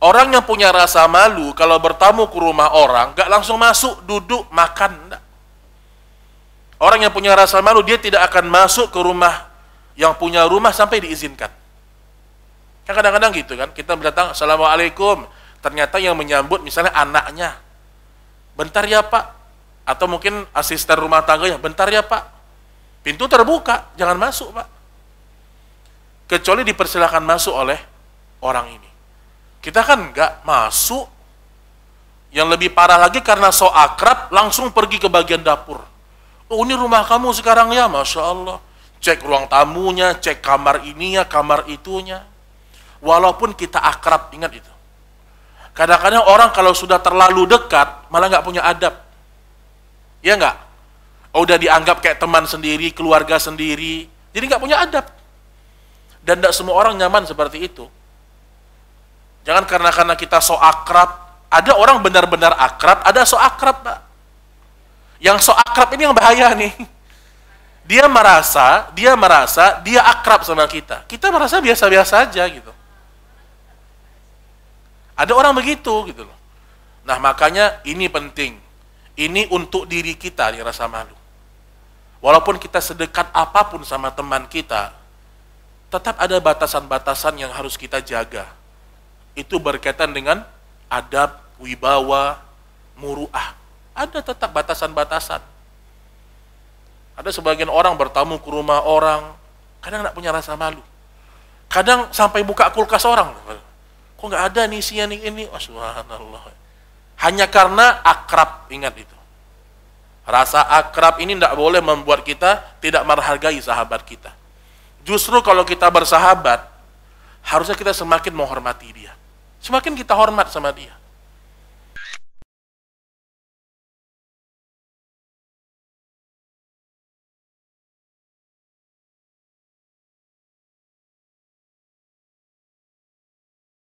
Orang yang punya rasa malu kalau bertamu ke rumah orang, gak langsung masuk, duduk, makan. Enggak. Orang yang punya rasa malu, dia tidak akan masuk ke rumah yang punya rumah sampai diizinkan. Kan kadang-kadang gitu kan, kita berdatang Assalamualaikum, ternyata yang menyambut misalnya anaknya. Bentar ya pak, atau mungkin asisten rumah tangga tangganya, bentar ya pak. Pintu terbuka, jangan masuk pak. Kecuali dipersilahkan masuk oleh orang ini. Kita kan nggak masuk. Yang lebih parah lagi karena so akrab langsung pergi ke bagian dapur. Oh ini rumah kamu sekarang ya, masya Allah. Cek ruang tamunya, cek kamar ininya, kamar itunya. Walaupun kita akrab, ingat itu. Kadang-kadang orang kalau sudah terlalu dekat, malah nggak punya adab. Ya nggak? Oh, udah dianggap kayak teman sendiri, keluarga sendiri. Jadi nggak punya adab. Dan tidak semua orang nyaman seperti itu. Jangan karena karena kita so akrab. Ada orang benar-benar akrab, ada so akrab, Pak. Yang so akrab ini yang bahaya nih. Dia merasa, dia merasa dia akrab sama kita. Kita merasa biasa-biasa aja gitu. Ada orang begitu gitu loh. Nah, makanya ini penting. Ini untuk diri kita yang rasa malu. Walaupun kita sedekat apapun sama teman kita, tetap ada batasan-batasan yang harus kita jaga itu berkaitan dengan adab, wibawa, muruah. Ada tetap batasan-batasan. Ada sebagian orang bertamu ke rumah orang, kadang nggak punya rasa malu. Kadang sampai buka kulkas orang. Kok nggak ada nih nih ini? Oh, subhanallah. Hanya karena akrab, ingat itu. Rasa akrab ini tidak boleh membuat kita tidak menghargai sahabat kita. Justru kalau kita bersahabat, harusnya kita semakin menghormati dia. Semakin kita hormat sama dia.